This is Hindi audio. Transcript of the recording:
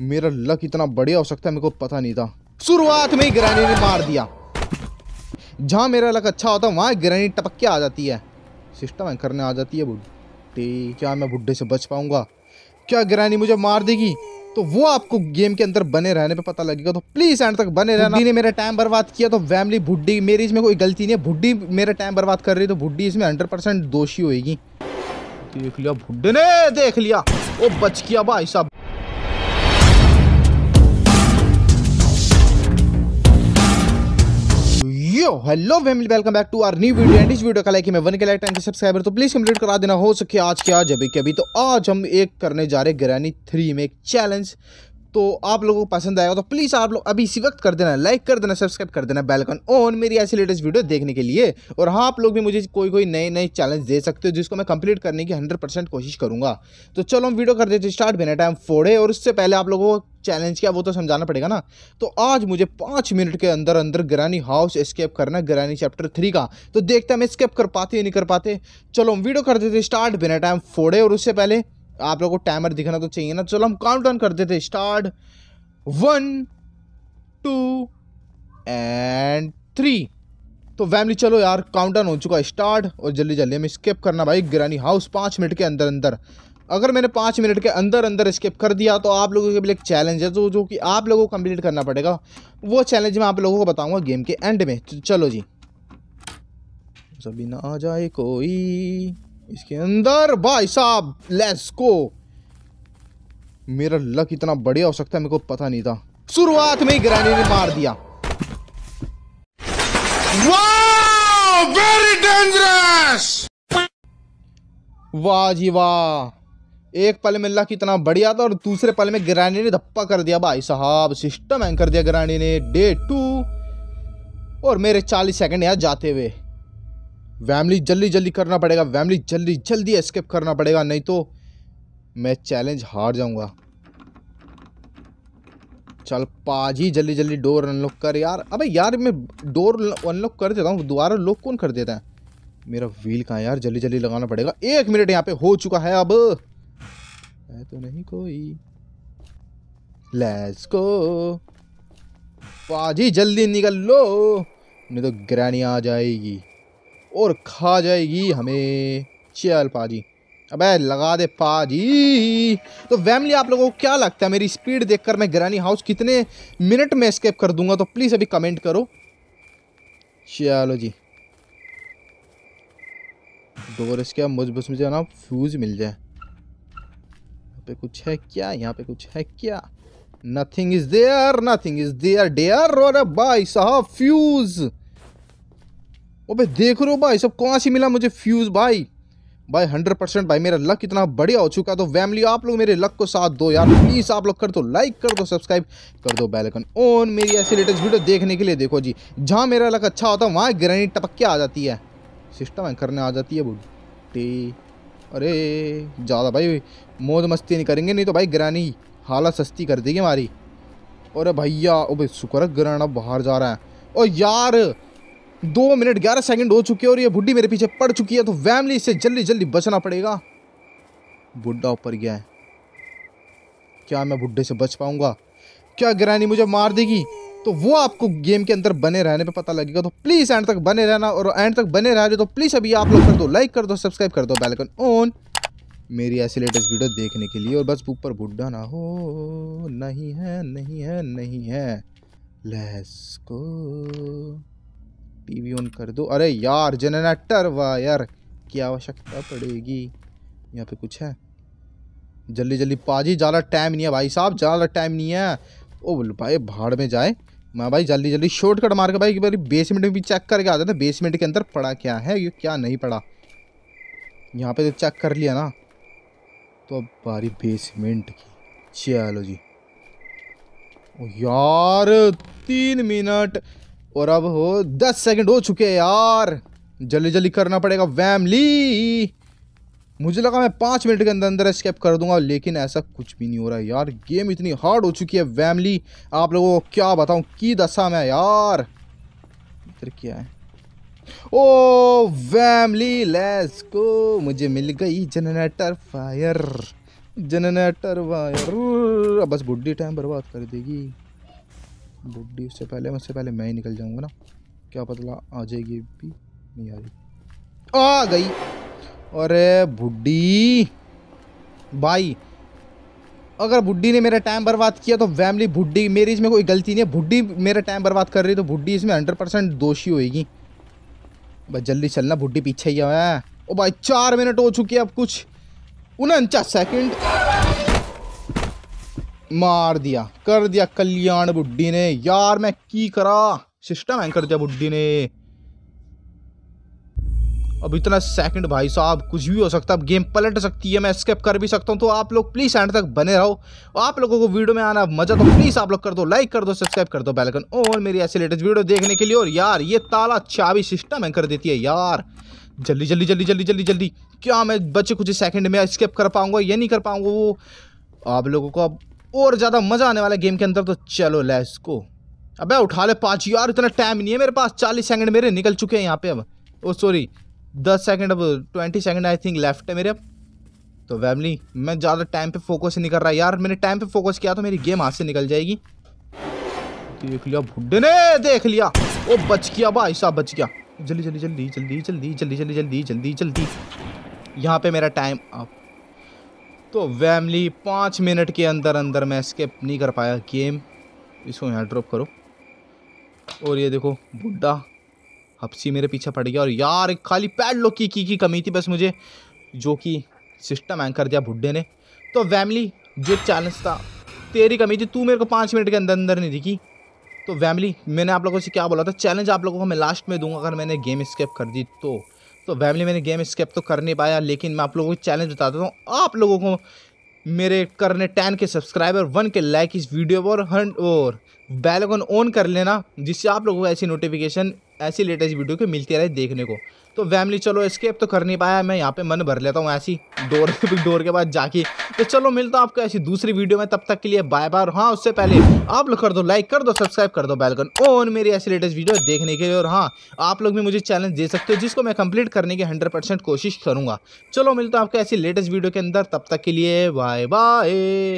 मेरा लक इतना बढ़िया हो सकता है मेरे को पता नहीं था शुरुआत में ही ग्रैनी ने मार दिया जहाँ मेरा लक अच्छा होता वहाँ ग्रैनी टपक के आ जाती है सिस्टम करने आ जाती है बुढ़े क्या मैं बुढ़े से बच पाऊँगा क्या ग्रैनी मुझे मार देगी तो वो आपको गेम के अंदर बने रहने पे पता लगेगा तो प्लीज एंड तक बने रहना ने मेरा टाइम बर्बाद किया तो फैमिली भुड्डी मेरी इसमें कोई गलती नहीं है भुड्डी मेरा टाइम बर्बाद कर रही है तो भुड्डी इसमें हंड्रेड परसेंट दोषी होगी देख लिया भुड्डे ने देख लिया वो बच किया भाई साहब yo hello family welcome back to our new video and इस वीडियो का लाइक मैं one K like time subscriber तो प्लीज कंप्लीट करा देना हो सके आज क्या जब अभी के अभी तो आज हम एक करने जा रहे ग्रैनी थ्री में एक चैलेंज तो आप लोगों को पसंद आएगा तो प्लीज़ आप लोग अभी इसी वक्त कर देना लाइक कर देना सब्सक्राइब कर देना बेलकन ऑन मेरी ऐसी लेटेस्ट वीडियो देखने के लिए और हाँ आप लोग भी मुझे कोई कोई नए नए चैलेंज दे सकते हो जिसको मैं कंप्लीट करने की हंड्रेड कोशिश करूंगा तो चलो हम वीडियो कर देते स्टार्ट बिना टाइम फोड़े और उससे पहले आप लोगों को चैलेंज क्या वो तो समझाना पड़ेगा ना तो आज मुझे पाँच मिनट के अंदर अंदर ग्रानी हाउस स्केप करना ग्रानी चैप्टर थ्री का तो देखते हम स्केप कर पाते या नहीं कर पाते चलो हम वीडियो कर देते स्टार्ट बिना टाइम फोड़े और उससे पहले आप लोगों को टाइमर दिखना तो चाहिए ना चलो हम काउंट डाउन कर देते start one two and three तो फैमिली चलो यार काउंट डाउन हो चुका है स्टार्ट और जल्दी जल्दी हमें स्केप करना भाई ग्रानी हाउस पाँच मिनट के अंदर अंदर अगर मैंने पाँच मिनट के अंदर अंदर स्किप कर दिया तो आप लोगों के लिए एक चैलेंज है जो जो कि आप लोगों को कंप्लीट करना पड़ेगा वो चैलेंज मैं आप लोगों को बताऊंगा गेम के एंड में चलो जी सभी ना आ जाए कोई इसके अंदर भाई साहब लेट्स को मेरा लक इतना बढ़िया हो सकता है मेरे को पता नहीं था शुरुआत में ही ग्रैनी ने मार दिया वेरी डेंजरस वाह जी वाह एक पल में अल्लाह कितना बढ़िया था और दूसरे पल में ग्रानी ने धप्पा कर दिया भाई साहब सिस्टम हैंग कर दिया ग्रानी ने डे टू और मेरे चालीस सेकंड यहाँ जाते हुए वैमली जल्दी जल्दी करना पड़ेगा वैमली जल्दी जल्दी एस्केप करना पड़ेगा नहीं तो मैं चैलेंज हार जाऊंगा चल पाजी जल्दी जल्दी डोर अनलॉक कर यार अबे यार मैं डोर अनलॉक कर देता हूँ दोबारा लॉक कौन कर देता है मेरा व्हील कहाँ यार जल्दी जल्दी लगाना पड़ेगा एक मिनट यहाँ पे हो चुका है अब है तो नहीं कोई लेट्स को पाजी जल्दी निकल लो नहीं तो ग्रैनी आ जाएगी और खा जाएगी हमें चल पाजी अबे लगा दे पाजी तो फैमिली आप लोगों को क्या लगता है मेरी स्पीड देखकर मैं ग्रैनी हाउस कितने मिनट में स्केप कर दूंगा तो प्लीज़ अभी कमेंट करो चलो जी डोर इसके मुझ बस मुझे ना फ्यूज़ मिल जाए पे कुछ है क्या यहाँ पे कुछ है क्या nothing is there nothing is there there और भाई साहब फ्यूज ओबे देख रहे हो भाई सब कौन सी मिला मुझे फ्यूज भाई भाई हंड्रेड परसेंट भाई मेरा लक इतना बढ़िया हो चुका तो फैमिली आप लोग मेरे लक को साथ दो यार प्लीज़ आप लोग कर दो लाइक कर दो सब्सक्राइब कर दो बेल आइकन ऑन मेरी ऐसी लेटेस्ट वीडियो देखने के लिए देखो जी जहाँ मेरा लक अच्छा होता है वहाँ ग्रेनेड टपक के आ जाती है सिस्टम करने आ जाती है बोल अरे ज़्यादा भाई मौज मस्ती नहीं करेंगे नहीं तो भाई ग्रानी हालत सस्ती कर देगी हमारी अरे भैया ओ भाई शुक्र ग्राना बाहर जा रहा है ओ यार दो मिनट ग्यारह सेकंड हो चुके हैं और ये बुढ़ी मेरे पीछे पड़ चुकी है तो फैमिली इससे जल्दी जल्दी बचना पड़ेगा बुढ़ा ऊपर गया है क्या मैं बुढ़े से बच पाऊँगा क्या ग्रानी मुझे मार देगी तो वो आपको गेम के अंदर बने रहने पे पता लगेगा तो प्लीज़ एंड तक बने रहना और एंड तक बने रह रहे तो प्लीज़ अभी आप लोग कर दो लाइक कर दो सब्सक्राइब कर दो बेलकन ऑन मेरी ऐसी लेटेस्ट वीडियो देखने के लिए और बस ऊपर बुढ़ा ना हो नहीं है नहीं है नहीं है लेट्स को टीवी ऑन कर दो अरे यार जनरेटर वायर की आवश्यकता पड़ेगी यहाँ पे कुछ है जल्दी जल्दी पाजी ज़्यादा टाइम नहीं है भाई साहब ज़्यादा टाइम नहीं है ओ बोलो भाई भाड़ में जाए मैं भाई जल्दी जल्दी शॉर्टकट मार के भाई एक बार बेसमेंट में भी चेक करके आ जाते बेसमेंट के अंदर पड़ा क्या है ये क्या नहीं पड़ा यहाँ पे तो चेक कर लिया ना तो अब बारी बेसमेंट की चलो जी यार तीन मिनट और अब हो दस सेकंड हो चुके हैं यार जल्दी जल्दी करना पड़ेगा वैमली मुझे लगा मैं पाँच मिनट के अंदर अंदर स्केप कर दूंगा लेकिन ऐसा कुछ भी नहीं हो रहा है यार गेम इतनी हार्ड हो चुकी है वैमली आप लोगों को क्या बताऊँ की दशा मैं यार इधर क्या है ओ वैमली लेस को मुझे मिल गई जनरेटर फायर जनरेटर वायर बस बुढ़ी टाइम बर्बाद कर देगी बुढ़ी उससे पहले उससे पहले मैं ही निकल जाऊंगा ना क्या पतला आ जाएगी भी नहीं आ रही आ गई अरे बुढ़ी भाई अगर बुढ़ी ने मेरा टाइम बर्बाद किया तो फैमिली बुढ़ी मेरी इसमें कोई गलती नहीं है बुढ़ी मेरा टाइम बर्बाद कर रही है तो बुढ़ी इसमें हंड्रेड परसेंट दोषी होएगी बस जल्दी चलना बुढी पीछे ही है ओ भाई चार मिनट हो चुके अब कुछ उनचास सेकंड मार दिया कर दिया कल्याण बुढ़ी ने यार मैं की करा सिस्टम एंकर दिया बुढ़ी ने अब इतना सेकंड भाई साहब कुछ भी हो सकता है अब गेम पलट सकती है मैं स्केप कर भी सकता हूँ तो आप लोग प्लीज़ एंड तक बने रहो आप लोगों को वीडियो में आना मजा तो प्लीज़ आप लोग कर दो लाइक कर दो सब्सक्राइब कर दो बेलकन और मेरी ऐसी लेटेस्ट वीडियो देखने के लिए और यार ये ताला चाबी सिस्टम है कर देती है यार जल्दी जल्दी जल्दी जल्दी जल्दी जल्दी क्या मैं बच्चे कुछ सेकंड में स्केप कर पाऊंगा या नहीं कर पाऊंगा वो आप लोगों को अब और ज़्यादा मज़ा आने वाला गेम के अंदर तो चलो लेट्स को अबे उठा ले पाँच यार इतना टाइम नहीं है मेरे पास चालीस सेकंड मेरे निकल चुके हैं यहाँ पे अब ओ सॉरी दस सेकेंड अब twenty second I think left है मेरे अब तो फैमिली मैं ज़्यादा टाइम पे फोकस नहीं कर रहा यार मैंने टाइम पे फोकस किया तो मेरी गेम हाथ से निकल जाएगी देख लिया भुड्डे ने देख लिया ओ बच गया भाई साहब बच गया जल्दी जल्दी जल्दी जल्दी जल्दी जल्दी जल्दी जल्दी जल्दी जल्दी यहाँ पे मेरा टाइम अब तो वैमली पाँच मिनट के अंदर अंदर मैं स्केप नहीं कर पाया गेम इसको यहाँ ड्रॉप करो और ये देखो बुढ़ा हफ्सी मेरे पीछे पड़ गया और यार खाली पैडलॉक की की की कमी थी बस मुझे जो कि सिस्टम एंकर दिया भुड्ढे ने तो वैमली जो चैलेंज था तेरी कमी थी तू मेरे को पाँच मिनट के अंदर अंदर नहीं दिखी तो वैमली मैंने आप लोगों से क्या बोला था चैलेंज आप लोगों को मैं लास्ट में दूंगा अगर मैंने गेम स्केप कर दी तो तो वैमली मैंने गेम स्केप तो कर नहीं पाया लेकिन मैं आप लोगों को चैलेंज बता देता हूँ आप लोगों को मेरे करने ten K subscriber one K like इस वीडियो पर और बेल आइकन ऑन कर लेना जिससे आप लोगों को ऐसी नोटिफिकेशन ऐसी लेटेस्ट वीडियो की मिलती रहे देखने को तो फैमिली चलो स्केप तो कर नहीं पाया मैं यहाँ पे मन भर लेता हूँ ऐसी डोर डोर के बाद जाके तो चलो मिलता हूँ आपको ऐसी दूसरी वीडियो में तब तक के लिए बाय बाय हाँ उससे पहले आप लोग कर दो लाइक कर दो सब्सक्राइब कर दो बेलकन ओन मेरी ऐसी लेटेस्ट वीडियो देखने के लिए और हाँ आप लोग भी मुझे चैलेंज दे सकते हो जिसको मैं कंप्लीट करने की हंड्रेड कोशिश करूँगा चलो मिलता हूँ आपको ऐसी लेटेस्ट वीडियो के अंदर तब तक के लिए बाय बाय